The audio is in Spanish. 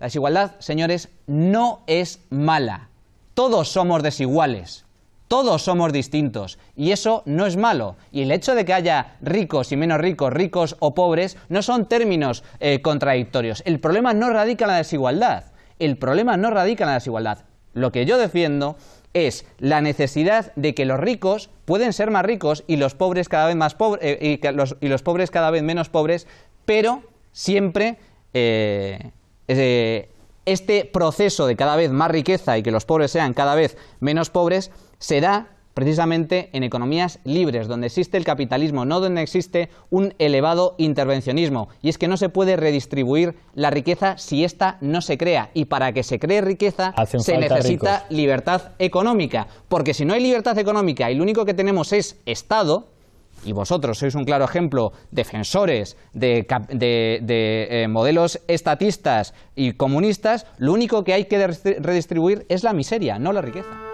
La desigualdad, señores, no es mala. Todos somos desiguales. Todos somos distintos y eso no es malo. Y el hecho de que haya ricos y menos ricos, ricos o pobres, no son términos eh, contradictorios. El problema no radica en la desigualdad. El problema no radica en la desigualdad. Lo que yo defiendo es la necesidad de que los ricos pueden ser más ricos y los pobres cada vez más pobres eh, y, los, pobres cada vez menos pobres, pero siempre eh, este proceso de cada vez más riqueza y que los pobres sean cada vez menos pobres se da precisamente en economías libres, donde existe el capitalismo, no donde existe un elevado intervencionismo. Y es que no se puede redistribuir la riqueza si ésta no se crea. Y para que se cree riqueza se necesita libertad económica. Porque si no hay libertad económica y lo único que tenemos es Estado, y vosotros sois un claro ejemplo, defensores de, eh, modelos estatistas y comunistas, lo único que hay que redistribuir es la miseria, no la riqueza.